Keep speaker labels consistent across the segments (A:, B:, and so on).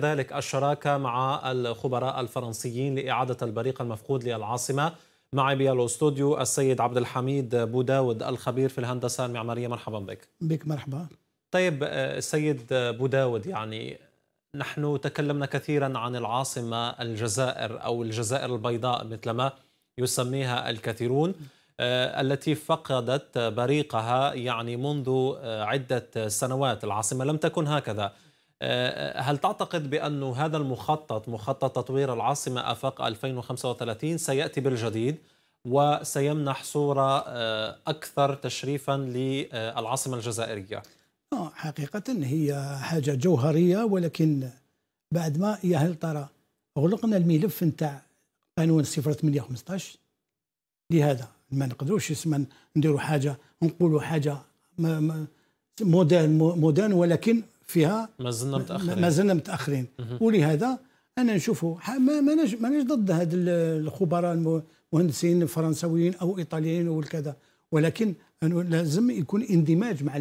A: كذلك الشراكة مع الخبراء الفرنسيين لإعادة البريق المفقود للعاصمة معي بالاستوديو السيد عبد الحميد بوداود الخبير في الهندسة المعمارية مرحبا بك
B: بك مرحبا
A: طيب آه، سيد بوداود يعني نحن تكلمنا كثيرا عن العاصمة الجزائر أو الجزائر البيضاء مثلما يسميها الكثيرون آه، التي فقدت بريقها يعني منذ آه، عدة سنوات العاصمة لم تكن هكذا آه، آه، هل تعتقد بأن هذا المخطط مخطط تطوير العاصمة آفاق 2035 سيأتي بالجديد وسيمنح صورة آه، أكثر تشريفا للعاصمة الجزائرية
B: حقيقة هي حاجة جوهرية ولكن بعد ما يا هل ترى غلقنا الملف نتاع قانون 0815 لهذا ما نقدروش اسما نديروا حاجه نقولوا حاجه موديل موديل ولكن فيها
A: ما زلنا متاخرين ما زلنا
B: متاخرين ولهذا انا نشوفه ما ماناش ضد هاد الخبراء المهندسين الفرنسويين او ايطاليين او كذا ولكن لازم يكون اندماج مع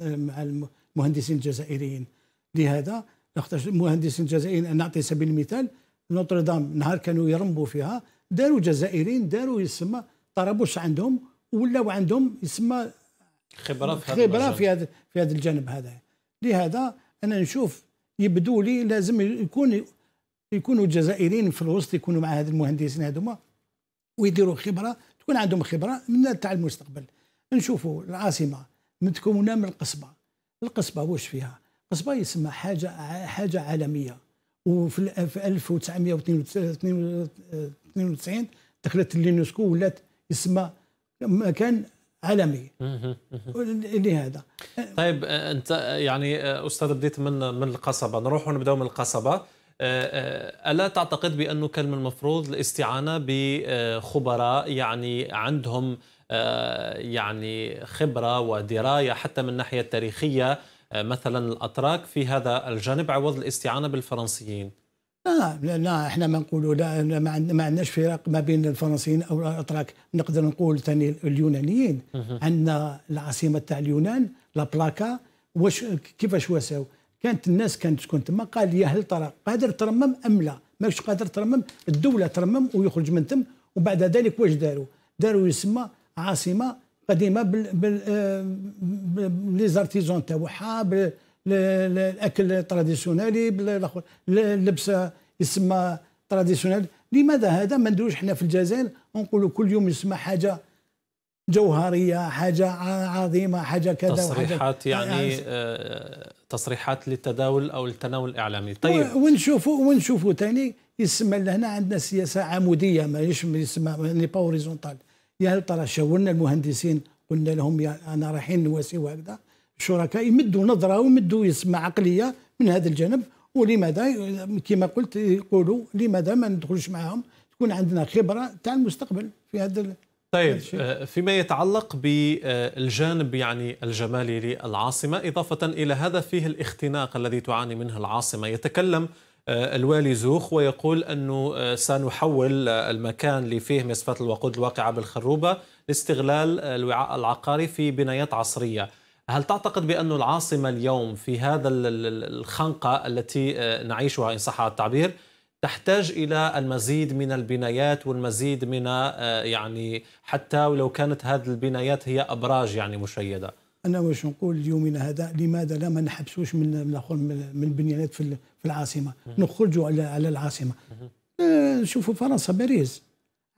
B: مع المهندسين الجزائريين لهذا نختار المهندسين الجزائريين نعطي سبيل المثال نوتردام نهار كانوا يرمبوا فيها داروا جزائريين داروا يسمى طربوش عندهم ولاو عندهم يسمى
A: خبره في هذا خبره في
B: هذا في هذا الجانب هذا لهذا انا نشوف يبدو لي لازم يكون يكونوا الجزائريين في الوسط يكونوا مع هاد المهندسين هذوما ويديروا خبره تكون عندهم خبره من تاع المستقبل نشوفوا العاصمه متكونه من القصبه القصبه واش فيها القصبه يسمى حاجه حاجه عالميه وفي 1992 دخلت اليونسكو ولات يسمى مكان عالمي لهذا
A: طيب آه، انت آه، يعني آه، استاذ بديت من من القصبه نروح ونبداو من القصبه الا تعتقد بانه كان من المفروض الاستعانه بخبراء يعني عندهم يعني خبره ودرايه حتى من الناحيه التاريخيه مثلا الاتراك في هذا الجانب عوض الاستعانه بالفرنسيين
B: لا لا احنا ما نقولوا لا ما عندناش فراق ما بين الفرنسيين او الاتراك نقدر نقول ثاني اليونانيين عندنا العاصمه تاع اليونان لا بلاكا واش كيفاش واساو كانت الناس كانت تكون تما قال لي هل ترى قادر ترمم ام لا ماكش قادر ترمم الدوله ترمم ويخرج من تم وبعد ذلك واش داروا داروا يسمى عاصمه قديمه بال بال آه، لي زارتيزون تاعها الاكل التراديسيونالي اللبسه يسمى تراديسيونال لماذا هذا ما ندوش حنا في الجزائر نقولوا كل يوم يسمى حاجه جوهريه حاجه عظيمه حاجه كذا تصريحات آه، يعني آه،,
A: آه تصريحات للتداول او التناول الاعلامي طيب
B: ونشوفوا ونشوفوا ثاني يسمى هنا عندنا سياسه عموديه ماهيش يسمى ني با اوريزونتال يا ترى شاورنا المهندسين قلنا لهم يا انا رايحين نواسي وهكذا الشركاء يمدوا نظره ويمدوا يسمع عقليه من هذا الجانب ولماذا كما قلت يقولوا لماذا ما ندخلش معاهم تكون عندنا خبره تاع المستقبل في هذا
A: طيب آه، فيما يتعلق بالجانب يعني الجمالي للعاصمه اضافه الى هذا فيه الاختناق الذي تعاني منه العاصمه يتكلم آه، الوالي زوخ ويقول انه آه، سنحول المكان اللي فيه مصفات الوقود الواقعه بالخروبه لاستغلال الوعاء العقاري في بنايات عصريه هل تعتقد بأن العاصمة اليوم في هذا الخنقة التي آه، نعيشها إن صح التعبير تحتاج إلى المزيد من البنايات والمزيد من آه، يعني حتى ولو كانت هذه البنايات هي أبراج يعني مشيدة
B: أنا واش نقول اليومنا هذا لماذا لا ما نحبسوش من من البنيانات في العاصمة نخرجوا على العاصمة نشوفوا آه، فرنسا باريس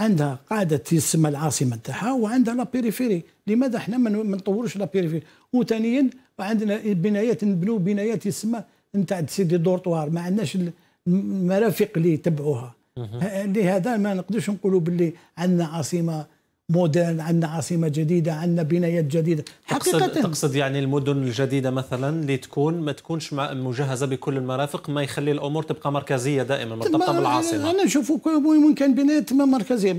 B: عندها قاعده تسمى العاصمه تاعها وعندها بيريفيري لماذا احنا ما نطوروش بيريفيري وثانيا عندنا بنايات نبنوا بنايات تسمى نتاع سيدي دورطوار ما عندناش المرافق اللي يتبعوها لهذا ما نقدرش نقولوا باللي عندنا عاصمه مودرن عندنا عاصمه جديده عندنا بنايات جديده
A: حقيقه تقصد, تقصد يعني المدن الجديده مثلا اللي تكون ما تكونش مجهزه بكل المرافق ما يخلي الامور تبقى مركزيه دائما مرتبطه بالعاصمه انا
B: نشوف ممكن بناية مركزيه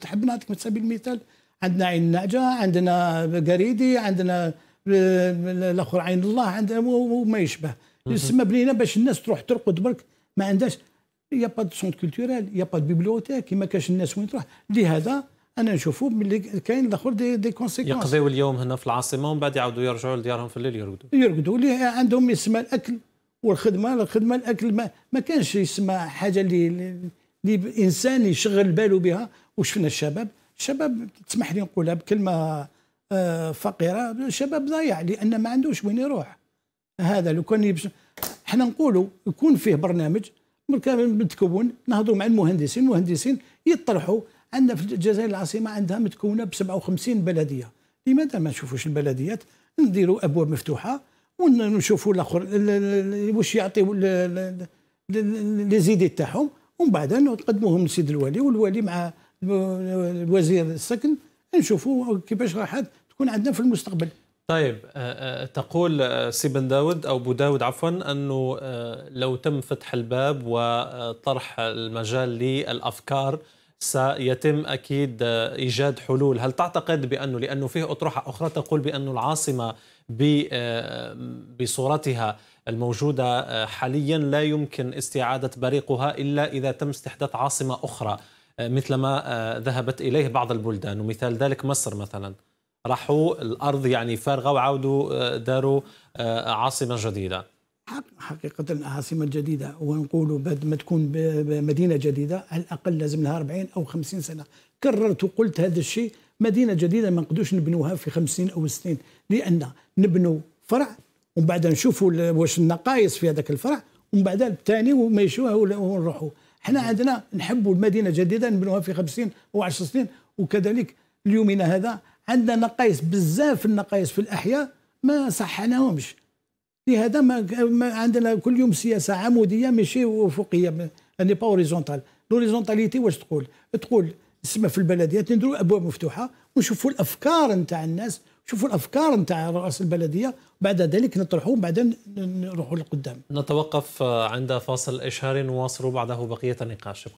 B: تحب نعطيك على سبيل المثال عندنا عين النعجه عندنا قريدي عندنا آه، الاخر عين الله عندنا وما يشبه يسمى بنينا باش الناس تروح ترقد برك ما عندهاش يا با دو سونت كولتورال يا با دو بيبليوتيك ما كاش الناس وين تروح لهذا انا نشوفوا باللي كاين الاخر دي, دي كونسيكونس يقضيو
A: اليوم هنا في العاصمه ومن بعد يعاودوا يرجعوا لديارهم في الليل يرقدوا
B: يرقدوا اللي عندهم يسمى الاكل والخدمه الخدمه الاكل ما, ما كانش يسمى حاجه اللي اللي الانسان يشغل باله بها وشفنا الشباب الشباب تسمح لي نقولها بكلمه آه، فقيره الشباب ضايع لان ما عندوش وين يروح هذا لو كان يبش... احنا نقولوا يكون فيه برنامج متكون نهضروا مع المهندسين المهندسين يطرحوا عندنا في الجزائر العاصمه عندها متكونه ب 57 بلديه لماذا ما نشوفوش البلديات نديروا ابواب مفتوحه ونشوفوا الاخر واش يعطيوا لي زيدي تاعهم ومن بعد نقدموهم للسيد الوالي والوالي مع الوزير السكن نشوفوا كيفاش راح تكون عندنا في المستقبل
A: طيب آه، آه، تقول آه، سي بن داود او بو داود عفوا انه لو تم فتح الباب وطرح المجال للافكار سيتم أكيد آه، إيجاد حلول هل تعتقد بأنه لأنه فيه أطروحة أخرى تقول بانه العاصمة آه، بصورتها الموجودة آه، حاليا لا يمكن استعادة بريقها إلا إذا تم استحداث عاصمة أخرى مثل ما ذهبت إليه بعض البلدان ومثال ذلك مصر مثلا راحوا الأرض يعني فارغة وعاودوا داروا عاصمة جديدة
B: حقيقة العاصمة الجديدة ونقول بعد ما تكون مدينة جديدة على الأقل لازم لها 40 أو 50 سنة كررت وقلت هذا الشيء مدينة جديدة ما نقدوش نبنوها في 50 أو 60 لأن نبنوا فرع ومن بعد نشوفوا واش النقائص في هذاك الفرع ومن بعد الثاني وما يشوها ونروحوا حنا عندنا نحبوا المدينة الجديدة نبنوها في 50 أو 10 سنين وكذلك اليومين هذا عندنا نقائص بزاف النقائص في الأحياء ما صحناهمش لهذا ما عندنا كل يوم سياسه عموديه ماشي افقيه اني با اوريزونتال لوريزونتاليتي واش تقول تقول تسمى في البلديات نديروا ابواب مفتوحه ونشوفوا الافكار نتاع الناس شوفوا الافكار نتاع رؤساء البلديه بعد ذلك نطرحوا بعدين نروحوا لقدام
A: نتوقف عند فاصل اشهار نواصل بعده بقيه النقاش